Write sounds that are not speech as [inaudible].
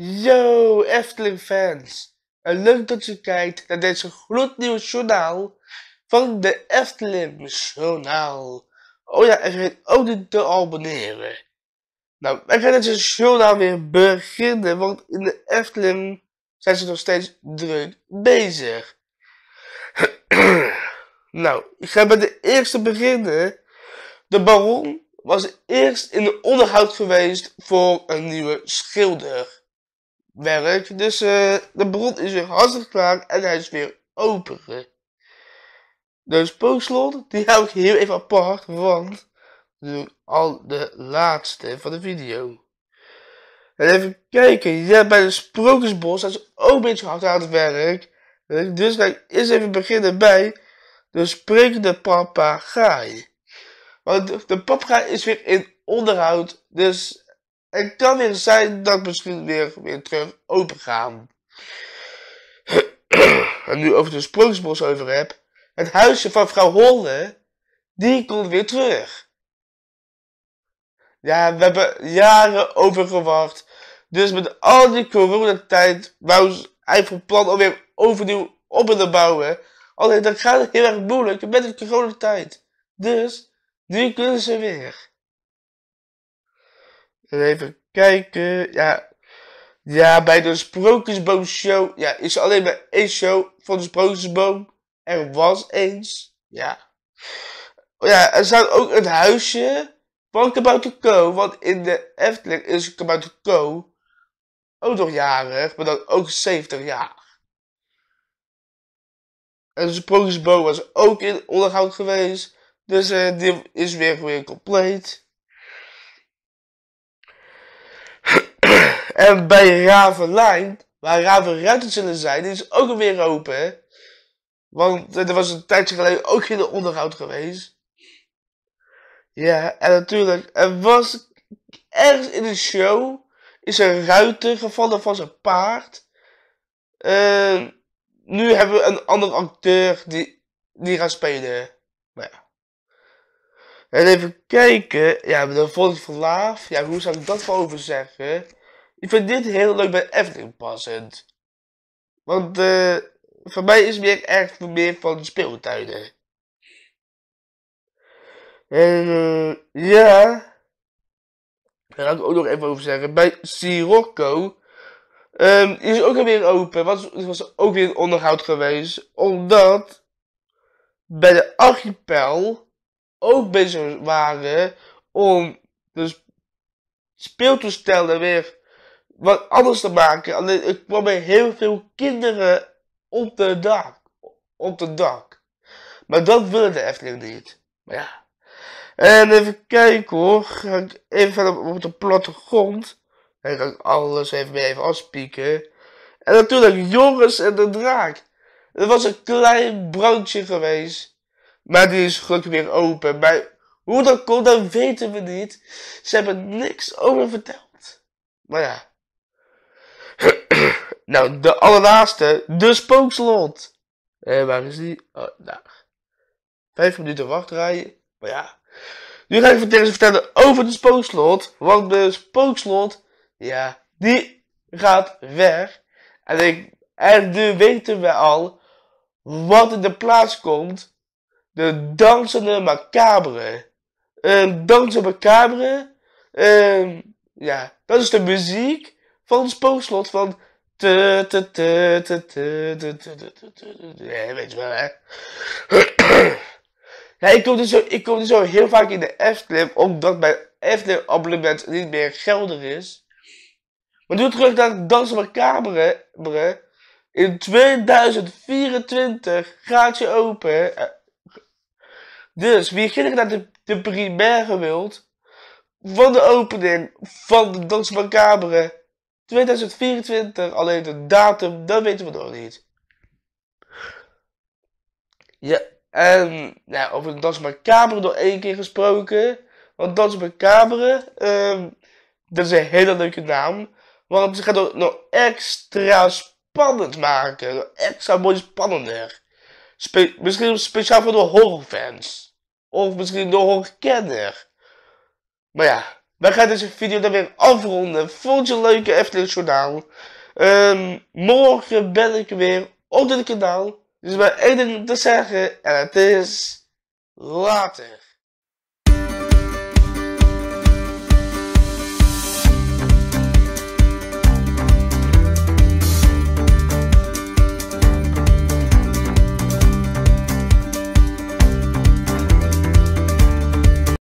Yo, Efteling-fans! leuk dat je kijkt naar deze gloednieuwe journaal van de Efteling Journaal. Oh ja, en vergeet ook niet te abonneren. Nou, wij gaan deze journaal weer beginnen, want in de Efteling zijn ze nog steeds druk bezig. [clears throat] nou, ik ga bij de eerste beginnen. De baron was eerst in de onderhoud geweest voor een nieuwe schilder werkt. Dus eh, de bron is weer hartstikke klaar en hij is weer open. Dus spookslot die hou ik heel even apart, want dat al de laatste van de video. En even kijken, ja, bij de Sprookjesbos zijn ze ook een beetje hard aan het werk. Dus ga ik eerst even beginnen bij de sprekende papegaai. Want de papegaai is weer in onderhoud, dus het kan weer zijn dat misschien weer, weer terug open gaan. [clears throat] en nu over de sprookjesbos over heb. Het huisje van vrouw Holle, die komt weer terug. Ja, we hebben jaren over gewacht. Dus met al die coronatijd wou hij van plan om weer overnieuw op te bouwen. Alleen dat gaat heel erg moeilijk met de coronatijd. Dus, nu kunnen ze weer. Even kijken. Ja. Ja, bij de Sprookjesboom Show. Ja, is alleen maar één show van de Sprookjesboom. Er was eens. Ja. Ja, er staat ook een huisje van Kabouter Co. Want in de Efteling is Kabouter Co. ook nog jarig, maar dan ook 70 jaar. En de Sprookjesboom was ook in onderhoud geweest. Dus eh, die is weer weer compleet. En bij Ravenlijn, waar Raven zullen zijn, is ook alweer open. Want er was een tijdje geleden ook geen onderhoud geweest. Ja, en natuurlijk, er was ergens in de show is een ruiter gevallen van zijn paard. Ehm, nu hebben we een andere acteur die, die gaat spelen. Nou ja. En even kijken. Ja, de volgende van Laaf. Ja, hoe zou ik dat voor over zeggen? Ik vind dit heel leuk bij everything passend. Want eh, voor mij is het meer echt meer van speeltijden. En eh, ja, daar ga ik ook nog even over zeggen. Bij Sirocco um, is ook weer open. Want het was ook weer onderhoud geweest. Omdat bij de archipel ook bezig waren om de speeltoestellen weer wat anders te maken. Alleen ik kwam bij heel veel kinderen op de dak. Op de dak. Maar dat willen de Efteling niet. Maar ja. En even kijken hoor. Ga ik even verder op de platte grond. En dan ik alles even mee even afspieken. En natuurlijk Joris en de Draak. Er was een klein brandje geweest. Maar die is gelukkig weer open. Maar hoe dat komt, dat weten we niet. Ze hebben niks over verteld. Maar ja nou, de allerlaatste, de spookslot. Eh, waar is die? Oh, nou. Vijf minuten wachtrijden. Maar ja. Nu ga ik vertellen, vertellen over de spookslot. Want de spookslot, ja, die gaat weg. En, ik, en nu weten we al wat in de plaats komt. De dansende macabre. Een um, macabre. Ehm, ja, dat is de muziek van Spookslot van... Te, weet je wel, hè? ja, ik kom, dus zo, ik kom dus heel vaak in de Efteling, omdat mijn Efteling-abonnement niet meer geldig is. Maar nu terug naar Dans op camera. In 2024 gaat je open. Dus wie ging naar de, de primaire wilt van de opening van de Dans op 2024, alleen de datum, dat weten we nog niet. Ja, en nou, over de Dans Macabre door één keer gesproken. Want Dans Macabre, um, dat is een hele leuke naam. Want ze gaat het nog extra spannend maken. extra mooi spannender. misschien speciaal voor de horrorfans. Of misschien de horrorkenner. Maar ja, wij gaan deze video dan weer afronden. Vond je een leuke Efteling Journaal? Um, morgen ben ik weer op dit kanaal. Dus bij één ding te zeggen. En het is... Later.